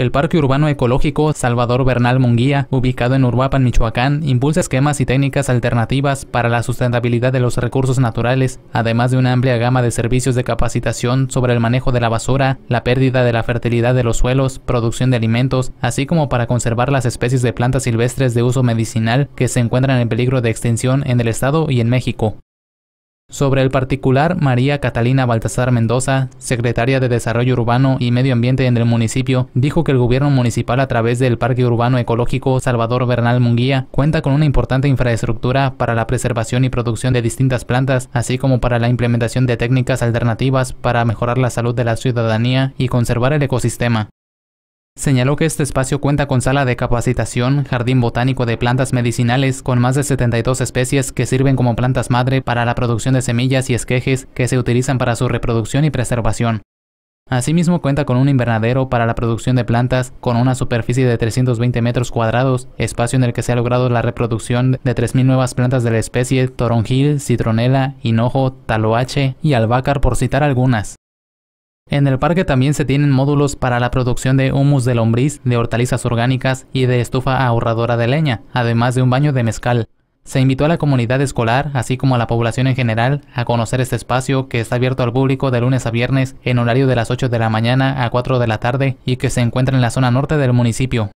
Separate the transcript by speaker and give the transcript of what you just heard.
Speaker 1: El Parque Urbano Ecológico Salvador Bernal Monguía, ubicado en Urbapan, Michoacán, impulsa esquemas y técnicas alternativas para la sustentabilidad de los recursos naturales, además de una amplia gama de servicios de capacitación sobre el manejo de la basura, la pérdida de la fertilidad de los suelos, producción de alimentos, así como para conservar las especies de plantas silvestres de uso medicinal que se encuentran en peligro de extinción en el estado y en México. Sobre el particular, María Catalina Baltasar Mendoza, secretaria de Desarrollo Urbano y Medio Ambiente en el municipio, dijo que el gobierno municipal a través del Parque Urbano Ecológico Salvador Bernal Munguía cuenta con una importante infraestructura para la preservación y producción de distintas plantas, así como para la implementación de técnicas alternativas para mejorar la salud de la ciudadanía y conservar el ecosistema. Señaló que este espacio cuenta con sala de capacitación, jardín botánico de plantas medicinales con más de 72 especies que sirven como plantas madre para la producción de semillas y esquejes que se utilizan para su reproducción y preservación. Asimismo cuenta con un invernadero para la producción de plantas con una superficie de 320 metros cuadrados, espacio en el que se ha logrado la reproducción de 3.000 nuevas plantas de la especie toronjil, citronela, hinojo, taloache y albácar por citar algunas. En el parque también se tienen módulos para la producción de humus de lombriz, de hortalizas orgánicas y de estufa ahorradora de leña, además de un baño de mezcal. Se invitó a la comunidad escolar, así como a la población en general, a conocer este espacio que está abierto al público de lunes a viernes en horario de las 8 de la mañana a 4 de la tarde y que se encuentra en la zona norte del municipio.